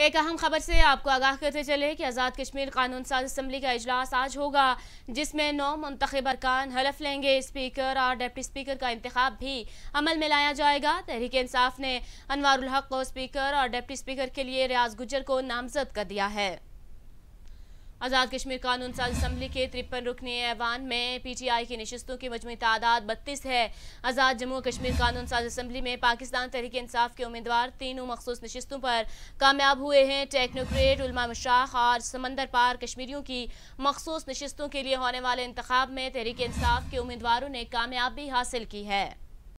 एक अहम खबर से आपको आगाह करते चले कि आज़ाद कश्मीर कानून साज असम्बली का अजलास आज होगा जिसमें नौ मंतखब अरकान हलफ लेंगे स्पीकर और डिप्टी स्पीकर का इंतखब भी अमल में लाया जाएगा तहरीक इंसाफ ने अनवारुल को स्पीकर और डिप्टी स्पीकर के लिए रियाज गुजर को नामजद कर दिया है आज़ाद कश्मीर कानून साज असम्बली के तिरपन रुकने ऐवान में पी टी आई की नशस्तों की मजमू तादाद बत्तीस है आज़ाद जम्मू कश्मीर कानून साज असम्बली में पाकिस्तान तहरीक इंसाफ के उम्मीदवार तीनों मखसूस नशस्तों पर कामयाब हुए हैं टेक्नोक्रेट उलमा मशाख और समंदर पार कश्मीरियों की मखसूस नशस्तों के लिए होने वाले इंतब में तहरीक इंसाफ के उम्मीदवारों ने कामयाबी हासिल की है